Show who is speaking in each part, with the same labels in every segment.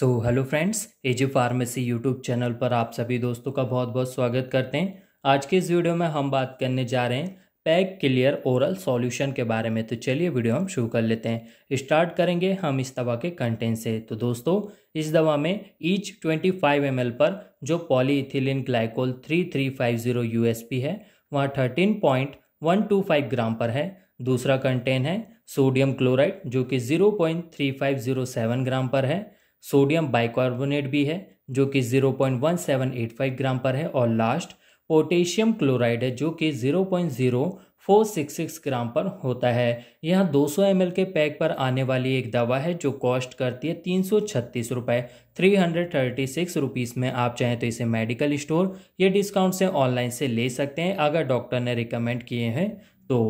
Speaker 1: सो hello friends AJ pharmacy YouTube channel पर आप सभी दोस्तों का बहुत बहुत स्वागत करते हैं आज के इस वीडियो में हम बात करने जा रहे हैं पैक क्लियर ओरल सॉल्यूशन के बारे में तो चलिए वीडियो हम शुरू कर लेते हैं स्टार्ट करेंगे हम इस दवा के कंटेंट से तो दोस्तों इस दवा में ईच 25 फाइव पर जो पॉलीथिलीन ग्लाइकोल एस पी है वह फाइव ग्राम पर है दूसरा कंटेन है सोडियम क्लोराइड जो कि सेवन ग्राम पर है सोडियम बाइकार्बोनेट भी है जो कि 0.1785 ग्राम पर है और लास्ट पोटेशियम क्लोराइड है जो कि 0.0466 ग्राम पर होता है यह 200 सौ के पैक पर आने वाली एक दवा है जो कॉस्ट करती है तीन सौ छत्तीस रुपये three hundred thirty six rupees में आप चाहें तो इसे मेडिकल स्टोर या डिस्काउंट से ऑनलाइन से ले सकते हैं अगर डॉक्टर ने रिकमेंड किए हैं तो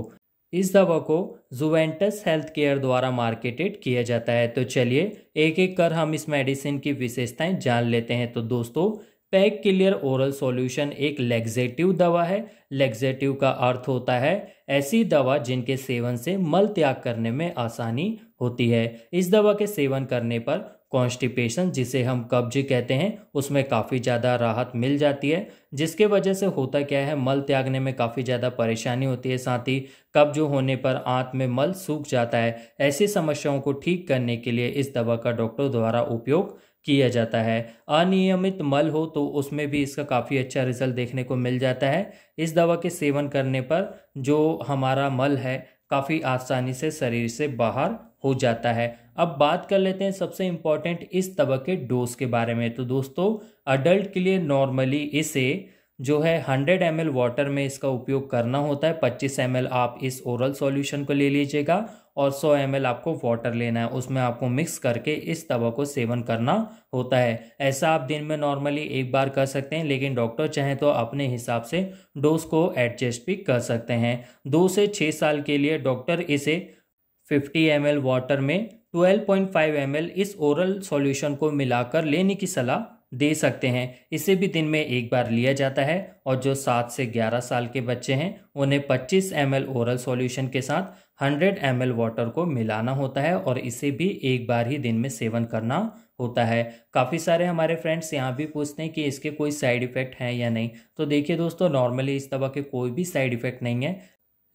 Speaker 1: इस दवा को जुवेंटस हेल्थ केयर द्वारा मार्केटेड किया जाता है तो चलिए एक एक कर हम इस मेडिसिन की विशेषताएं जान लेते हैं तो दोस्तों पैक क्लियर ओरल सॉल्यूशन एक लेग्जेटिव दवा है लेग्जेटिव का अर्थ होता है ऐसी दवा जिनके सेवन से मल त्याग करने में आसानी होती है इस दवा के सेवन करने पर कॉन्स्टिपेशन जिसे हम कब्ज कहते हैं उसमें काफ़ी ज़्यादा राहत मिल जाती है जिसके वजह से होता क्या है मल त्यागने में काफ़ी ज़्यादा परेशानी होती है साथ ही कब्ज होने पर आंत में मल सूख जाता है ऐसी समस्याओं को ठीक करने के लिए इस दवा का डॉक्टर द्वारा उपयोग किया जाता है अनियमित मल हो तो उसमें भी इसका काफ़ी अच्छा रिजल्ट देखने को मिल जाता है इस दवा के सेवन करने पर जो हमारा मल है काफ़ी आसानी से शरीर से बाहर हो जाता है अब बात कर लेते हैं सबसे इम्पॉर्टेंट इस तबके डोज के बारे में तो दोस्तों अडल्ट के लिए नॉर्मली इसे जो है 100 एम वाटर में इसका उपयोग करना होता है 25 एम आप इस ओरल सॉल्यूशन को ले लीजिएगा और 100 एम आपको वाटर लेना है उसमें आपको मिक्स करके इस दवा को सेवन करना होता है ऐसा आप दिन में नॉर्मली एक बार कर सकते हैं लेकिन डॉक्टर चाहें तो अपने हिसाब से डोज को एडजस्ट भी कर सकते हैं दो से छः साल के लिए डॉक्टर इसे फिफ्टी एम वाटर में 12.5 एम इस ओरल सॉल्यूशन को मिलाकर लेने की सलाह दे सकते हैं इसे भी दिन में एक बार लिया जाता है और जो सात से ग्यारह साल के बच्चे हैं उन्हें पच्चीस एम ओरल सॉल्यूशन के साथ हंड्रेड एम वाटर को मिलाना होता है और इसे भी एक बार ही दिन में सेवन करना होता है काफ़ी सारे हमारे फ्रेंड्स यहाँ भी पूछते हैं कि इसके कोई साइड इफ़ेक्ट हैं या नहीं तो देखिए दोस्तों नॉर्मली इस दवा के कोई भी साइड इफ़ेक्ट नहीं है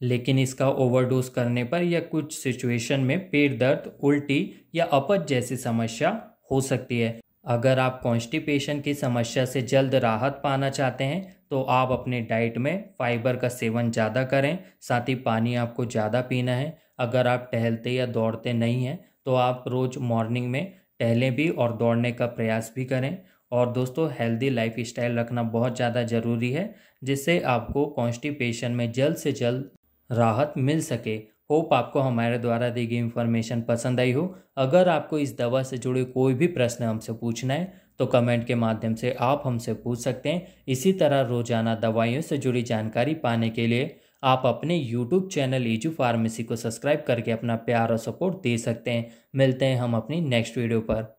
Speaker 1: लेकिन इसका ओवरडोज करने पर या कुछ सिचुएशन में पेट दर्द उल्टी या अपच जैसी समस्या हो सकती है अगर आप कॉन्स्टिपेशन की समस्या से जल्द राहत पाना चाहते हैं तो आप अपने डाइट में फाइबर का सेवन ज़्यादा करें साथ ही पानी आपको ज़्यादा पीना है अगर आप टहलते या दौड़ते नहीं हैं तो आप रोज़ मॉर्निंग में टहलें भी और दौड़ने का प्रयास भी करें और दोस्तों हेल्दी लाइफ स्टाइल रखना बहुत ज़्यादा ज़रूरी है जिससे आपको कॉन्स्टिपेशन में जल्द से जल्द राहत मिल सके होप आपको हमारे द्वारा दी गई इन्फॉर्मेशन पसंद आई हो अगर आपको इस दवा से जुड़े कोई भी प्रश्न हमसे पूछना है तो कमेंट के माध्यम से आप हमसे पूछ सकते हैं इसी तरह रोजाना दवाइयों से जुड़ी जानकारी पाने के लिए आप अपने YouTube चैनल ईजू फार्मेसी को सब्सक्राइब करके अपना प्यार और सपोर्ट दे सकते हैं मिलते हैं हम अपनी नेक्स्ट वीडियो पर